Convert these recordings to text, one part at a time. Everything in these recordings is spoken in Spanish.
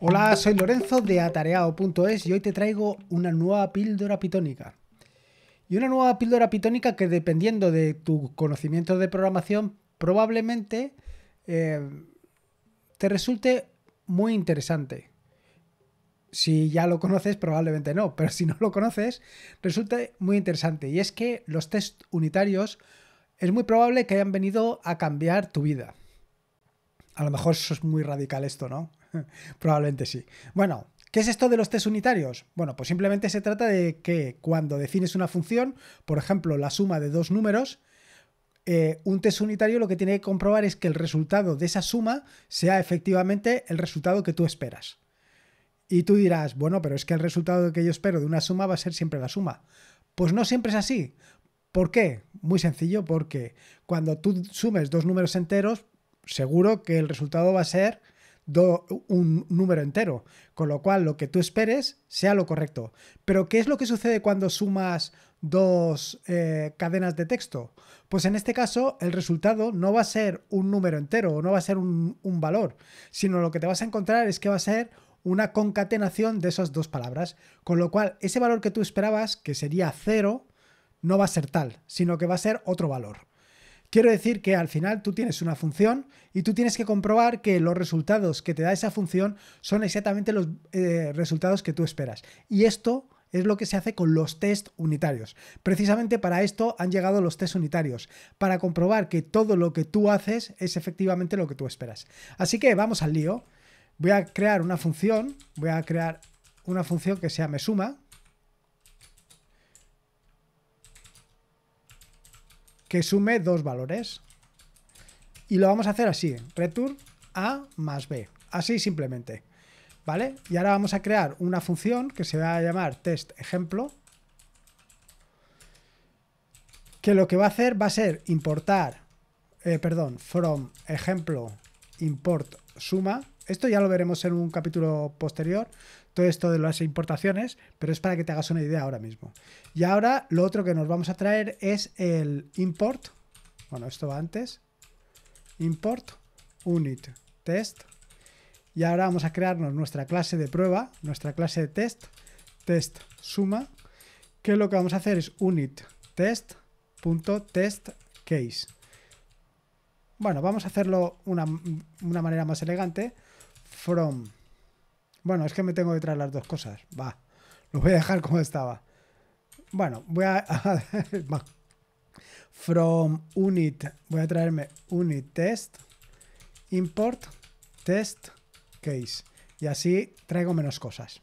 Hola, soy Lorenzo de atareado.es y hoy te traigo una nueva píldora pitónica. Y una nueva píldora pitónica que dependiendo de tu conocimiento de programación probablemente eh, te resulte muy interesante. Si ya lo conoces, probablemente no, pero si no lo conoces, resulta muy interesante. Y es que los test unitarios es muy probable que hayan venido a cambiar tu vida. A lo mejor eso es muy radical esto, ¿no? Probablemente sí. Bueno, ¿Qué es esto de los test unitarios? Bueno, pues simplemente se trata de que cuando defines una función, por ejemplo, la suma de dos números, eh, un test unitario lo que tiene que comprobar es que el resultado de esa suma sea efectivamente el resultado que tú esperas. Y tú dirás, bueno, pero es que el resultado que yo espero de una suma va a ser siempre la suma. Pues no siempre es así. ¿Por qué? Muy sencillo, porque cuando tú sumes dos números enteros, seguro que el resultado va a ser un número entero, con lo cual lo que tú esperes sea lo correcto. Pero ¿qué es lo que sucede cuando sumas dos eh, cadenas de texto? Pues en este caso el resultado no va a ser un número entero o no va a ser un valor, sino lo que te vas a encontrar es que va a ser una concatenación de esas dos palabras, con lo cual ese valor que tú esperabas, que sería cero, no va a ser tal, sino que va a ser otro valor. Quiero decir que al final tú tienes una función y tú tienes que comprobar que los resultados que te da esa función son exactamente los eh, resultados que tú esperas. Y esto es lo que se hace con los test unitarios. Precisamente para esto han llegado los test unitarios, para comprobar que todo lo que tú haces es efectivamente lo que tú esperas. Así que vamos al lío. Voy a crear una función, voy a crear una función que se me suma, que sume dos valores. Y lo vamos a hacer así, return a más b, así simplemente. ¿Vale? Y ahora vamos a crear una función que se va a llamar test ejemplo, que lo que va a hacer va a ser importar, eh, perdón, from ejemplo import suma, esto ya lo veremos en un capítulo posterior, todo esto de las importaciones, pero es para que te hagas una idea ahora mismo. Y ahora lo otro que nos vamos a traer es el import, bueno, esto va antes, import unit test. Y ahora vamos a crearnos nuestra clase de prueba, nuestra clase de test, test suma, que lo que vamos a hacer es unit case Bueno, vamos a hacerlo una, una manera más elegante from. Bueno, es que me tengo que traer las dos cosas. Va, lo voy a dejar como estaba. Bueno, voy a... va. From unit, voy a traerme unit test, import, test, case. Y así traigo menos cosas.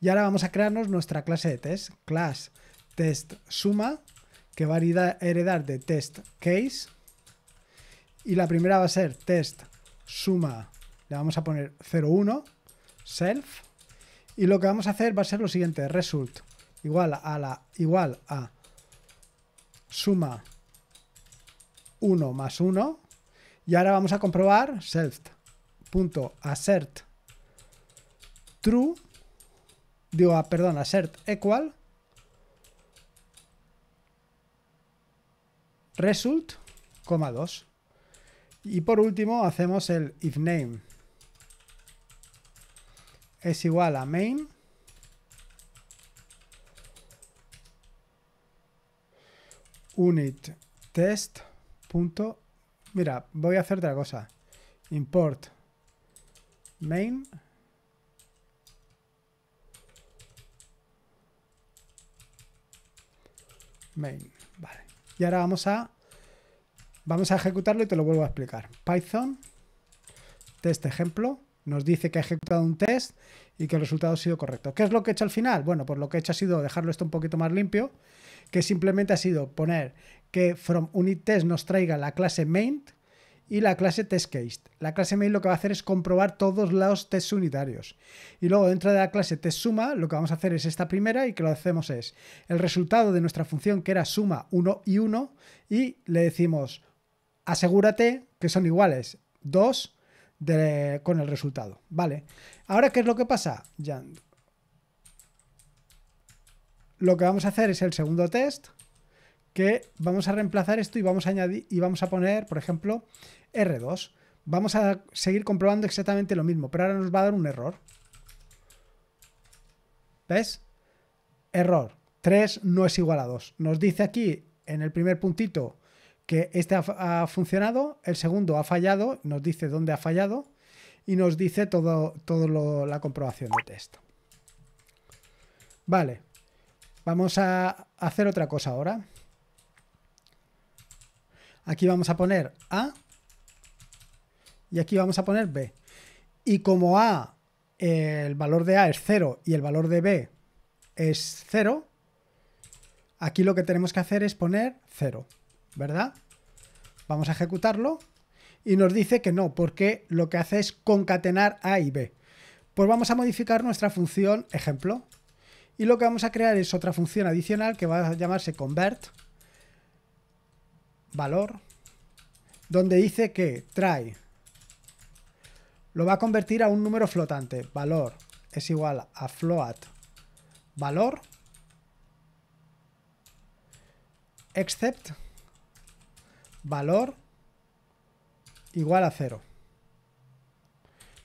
Y ahora vamos a crearnos nuestra clase de test, class test suma, que va a heredar de test case. Y la primera va a ser test suma le vamos a poner 01, self. Y lo que vamos a hacer va a ser lo siguiente, result igual a la igual a suma 1 más 1. Y ahora vamos a comprobar self.assert true. Digo, ah, perdón, assert equal. Result, 2. Y por último hacemos el if name es igual a main unit test punto mira voy a hacer otra cosa import main main vale y ahora vamos a vamos a ejecutarlo y te lo vuelvo a explicar python test ejemplo nos dice que ha ejecutado un test y que el resultado ha sido correcto. ¿Qué es lo que he hecho al final? Bueno, pues lo que he hecho ha sido dejarlo esto un poquito más limpio, que simplemente ha sido poner que from unit test nos traiga la clase main y la clase case. La clase main lo que va a hacer es comprobar todos los tests unitarios. Y luego dentro de la clase test suma, lo que vamos a hacer es esta primera y que lo hacemos es el resultado de nuestra función que era suma 1 y 1 y le decimos asegúrate que son iguales 2 con el resultado. Vale. Ahora, ¿qué es lo que pasa? Lo que vamos a hacer es el segundo test, que vamos a reemplazar esto y vamos a añadir y vamos a poner, por ejemplo, R2. Vamos a seguir comprobando exactamente lo mismo, pero ahora nos va a dar un error. ¿Ves? Error. 3 no es igual a 2. Nos dice aquí en el primer puntito que este ha, funcionado, el segundo ha fallado, nos dice dónde ha fallado y nos dice todo, todo la comprobación de texto Vale, vamos a hacer otra cosa ahora. Aquí vamos a poner A y aquí vamos a poner B. Y como A, el valor de A es 0 y el valor de B es 0, aquí lo que tenemos que hacer es poner 0. ¿verdad? Vamos a ejecutarlo y nos dice que no, porque lo que hace es concatenar A y B. Pues vamos a modificar nuestra función ejemplo. Y lo que vamos a crear es otra función adicional que va a llamarse convert valor, donde dice que try lo va a convertir a un número flotante. Valor es igual a float valor except valor igual a cero.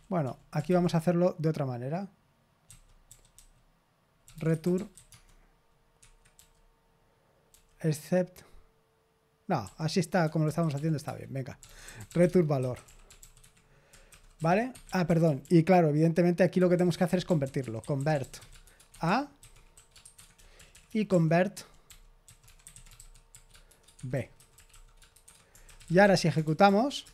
Bueno, aquí vamos a hacerlo de otra manera. Return except no, así está como lo estamos haciendo, está bien, venga. Return valor. ¿Vale? Ah, perdón. Y claro, evidentemente aquí lo que tenemos que hacer es convertirlo. Convert a y convert b. Y ahora si ejecutamos,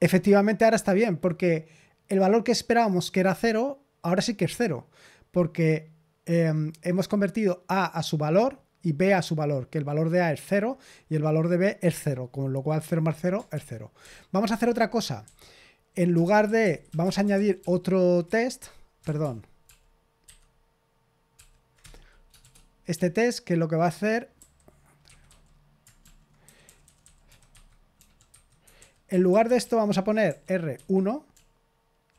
efectivamente ahora está bien, porque el valor que esperábamos que era cero, ahora sí que es cero, porque em, hemos convertido A a su valor y B a su valor, que el valor de A es 0 y el valor de B es 0, con lo cual 0 más 0 es 0. Vamos a hacer otra cosa. En lugar de, vamos a añadir otro test, perdón. Este test que lo que va a hacer En lugar de esto vamos a poner R1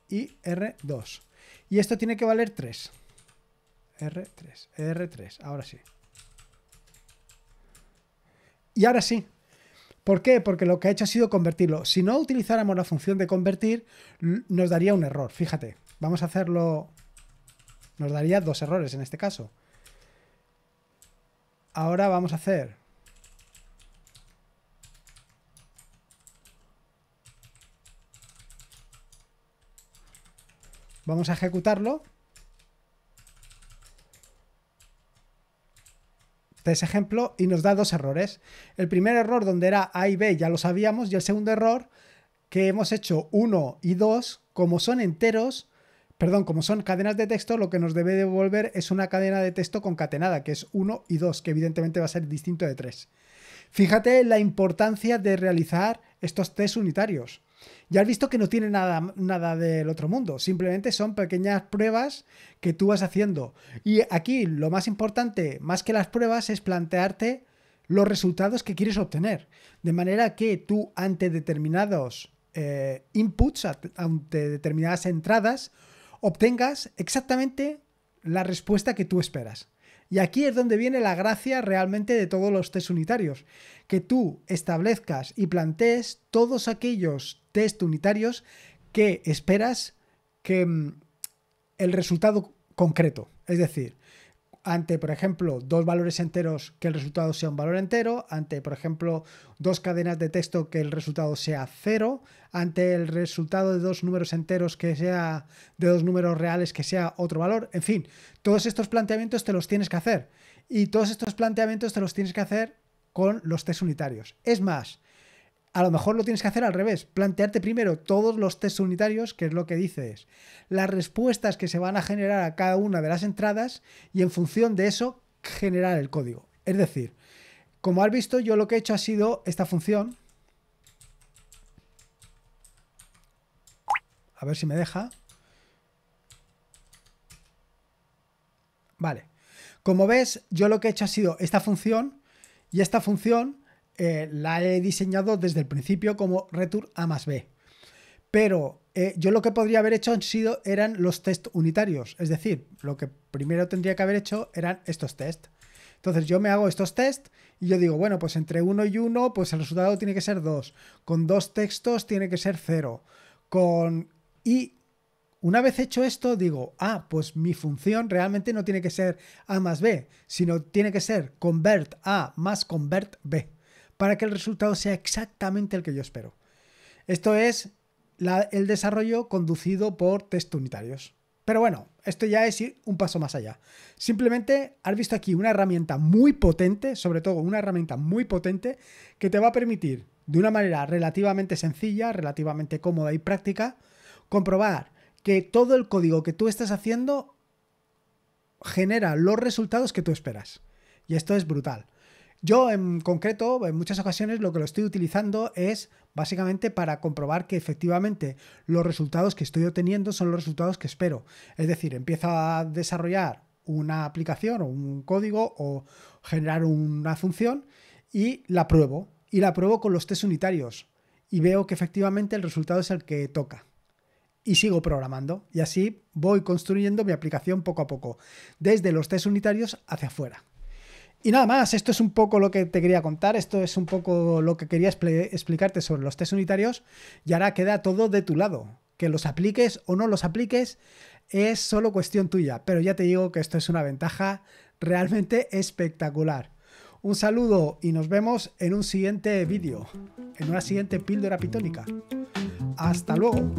y R2. Y esto tiene que valer 3. R3, R3, ahora sí. Y ahora sí. ¿Por qué? Porque lo que ha hecho ha sido convertirlo. Si no utilizáramos la función de convertir, nos daría un error. Fíjate, vamos a hacerlo... Nos daría dos errores en este caso. Ahora vamos a hacer Vamos a ejecutarlo. Test ejemplo y nos da dos errores. El primer error donde era A y B ya lo sabíamos y el segundo error que hemos hecho 1 y 2 como son enteros, perdón, como son cadenas de texto, lo que nos debe devolver es una cadena de texto concatenada, que es 1 y 2, que evidentemente va a ser distinto de 3. Fíjate la importancia de realizar estos test unitarios. Ya has visto que no tiene nada, nada del otro mundo, simplemente son pequeñas pruebas que tú vas haciendo. Y aquí lo más importante, más que las pruebas, es plantearte los resultados que quieres obtener. De manera que tú ante determinados eh, inputs, ante determinadas entradas, obtengas exactamente la respuesta que tú esperas. Y aquí es donde viene la gracia realmente de todos los test unitarios, que tú establezcas y plantees todos aquellos test unitarios que esperas que mm, el resultado concreto. Es decir, ante, por ejemplo, dos valores enteros que el resultado sea un valor entero, ante, por ejemplo, dos cadenas de texto que el resultado sea cero, ante el resultado de dos números enteros que sea de dos números reales que sea otro valor, en fin, todos estos planteamientos te los tienes que hacer y todos estos planteamientos te los tienes que hacer con los test unitarios. Es más, a lo mejor lo tienes que hacer al revés, plantearte primero todos los test unitarios, que es lo que dices, las respuestas que se van a generar a cada una de las entradas y en función de eso generar el código. Es decir, como has visto, yo lo que he hecho ha sido esta función. A ver si me deja. Vale. Como ves, yo lo que he hecho ha sido esta función y esta función eh, la he diseñado desde el principio como return A más B. Pero eh, yo lo que podría haber hecho han sido, eran los test unitarios. Es decir, lo que primero tendría que haber hecho eran estos test. Entonces yo me hago estos test y yo digo, bueno, pues entre 1 y 1, pues el resultado tiene que ser 2. Con dos textos tiene que ser 0. Con... Y una vez hecho esto, digo, ah, pues mi función realmente no tiene que ser A más B, sino tiene que ser convert A más convert B para que el resultado sea exactamente el que yo espero. Esto es el desarrollo conducido por test unitarios. Pero bueno, esto ya es ir un paso más allá. Simplemente has visto aquí una herramienta muy potente, sobre todo una herramienta muy potente, que te va a permitir, de una manera relativamente sencilla, relativamente cómoda y práctica, comprobar que todo el código que tú estás haciendo genera los resultados que tú esperas. Y esto es brutal. Yo en concreto, en muchas ocasiones lo que lo estoy utilizando es básicamente para comprobar que efectivamente los resultados que estoy obteniendo son los resultados que espero. Es decir, empiezo a desarrollar una aplicación o un código o generar una función y la pruebo. Y la pruebo con los test unitarios y veo que efectivamente el resultado es el que toca. Y sigo programando y así voy construyendo mi aplicación poco a poco, desde los test unitarios hacia afuera. Y nada más, esto es un poco lo que te quería contar, esto es un poco lo que quería explicarte sobre los test unitarios y ahora queda todo de tu lado. Que los apliques o no los apliques es solo cuestión tuya, pero ya te digo que esto es una ventaja realmente espectacular. Un saludo y nos vemos en un siguiente vídeo, en una siguiente píldora pitónica. Hasta luego.